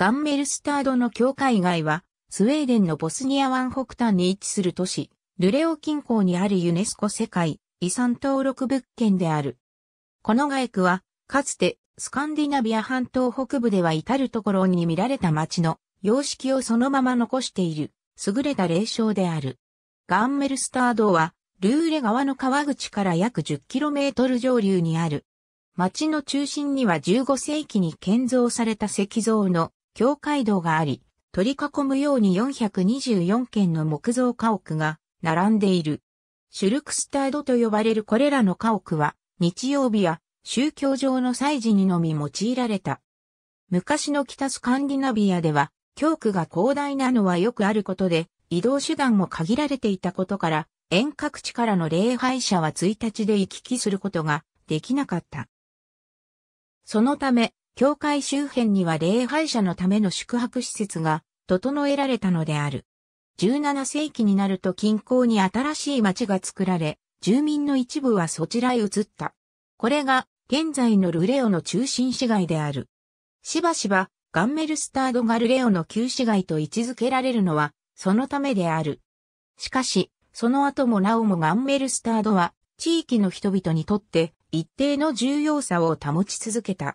ガンメルスタードの境界外は、スウェーデンのボスニア湾北端に位置する都市、ルレオ近郊にあるユネスコ世界遺産登録物件である。この街区は、かつてスカンディナビア半島北部では至るところに見られた街の様式をそのまま残している、優れた霊障である。ガンメルスタードは、ルーレ川の川口から約 10km 上流にある。町の中心には15世紀に建造された石像の教会堂があり、取り囲むように424軒の木造家屋が並んでいる。シュルクスタードと呼ばれるこれらの家屋は、日曜日や宗教上の祭事にのみ用いられた。昔の北スカンディナビアでは、教区が広大なのはよくあることで、移動手段も限られていたことから、遠隔地からの礼拝者は1日で行き来することができなかった。そのため、教会周辺には礼拝者のための宿泊施設が整えられたのである。17世紀になると近郊に新しい町が作られ、住民の一部はそちらへ移った。これが現在のルレオの中心市街である。しばしばガンメルスタードがルレオの旧市街と位置づけられるのはそのためである。しかし、その後もなおもガンメルスタードは地域の人々にとって一定の重要さを保ち続けた。